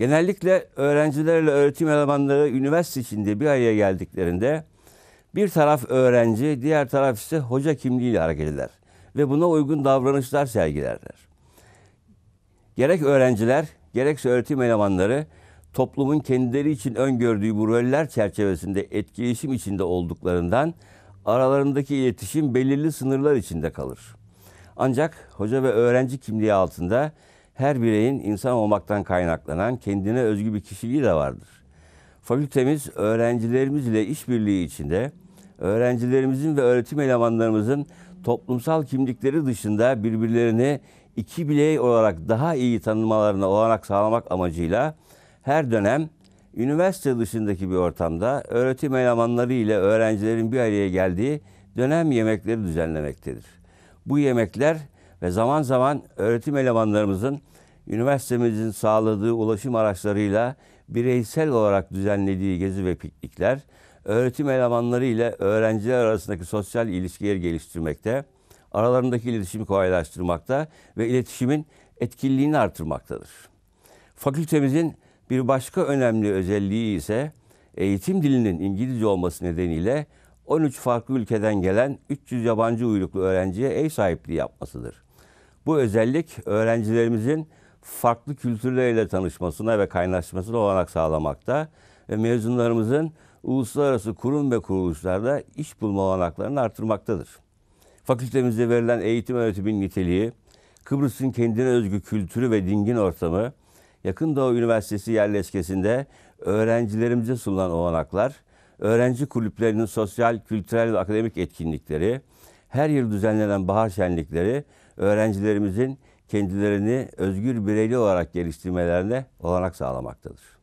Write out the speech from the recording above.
Genellikle öğrencilerle öğretim elemanları üniversite içinde bir araya geldiklerinde bir taraf öğrenci, diğer taraf ise hoca kimliğiyle hareket eder ve buna uygun davranışlar sergilerler. Gerek öğrenciler, gerekse öğretim elemanları toplumun kendileri için öngördüğü bu roller çerçevesinde etkileşim içinde olduklarından aralarındaki iletişim belirli sınırlar içinde kalır. Ancak hoca ve öğrenci kimliği altında her bireyin insan olmaktan kaynaklanan kendine özgü bir kişiliği de vardır. Fakültemiz öğrencilerimizle işbirliği içinde öğrencilerimizin ve öğretim elemanlarımızın toplumsal kimlikleri dışında birbirlerini iki birey olarak daha iyi tanımalarına olanak sağlamak amacıyla her dönem üniversite dışındaki bir ortamda öğretim elemanları ile öğrencilerin bir araya geldiği dönem yemekleri düzenlemektedir. Bu yemekler ve zaman zaman öğretim elemanlarımızın üniversitemizin sağladığı ulaşım araçlarıyla bireysel olarak düzenlediği gezi ve piknikler, öğretim elemanları ile öğrenciler arasındaki sosyal ilişkileri geliştirmekte, aralarındaki iletişimi kolaylaştırmakta ve iletişimin etkinliğini artırmaktadır. Fakültemizin bir başka önemli özelliği ise eğitim dilinin İngilizce olması nedeniyle 13 farklı ülkeden gelen 300 yabancı uyruklu öğrenciye ev sahipliği yapmasıdır. Bu özellik öğrencilerimizin farklı kültürlerle tanışmasına ve kaynaşmasına olanak sağlamakta ve mezunlarımızın uluslararası kurum ve kuruluşlarda iş bulma olanaklarını artırmaktadır. Fakültemizde verilen eğitim öğretimin niteliği, Kıbrıs'ın kendine özgü kültürü ve dingin ortamı, Yakın Doğu Üniversitesi yerleşkesinde öğrencilerimize sunulan olanaklar, öğrenci kulüplerinin sosyal, kültürel ve akademik etkinlikleri, her yıl düzenlenen bahar şenlikleri öğrencilerimizin kendilerini özgür bireyli olarak geliştirmelerine olanak sağlamaktadır.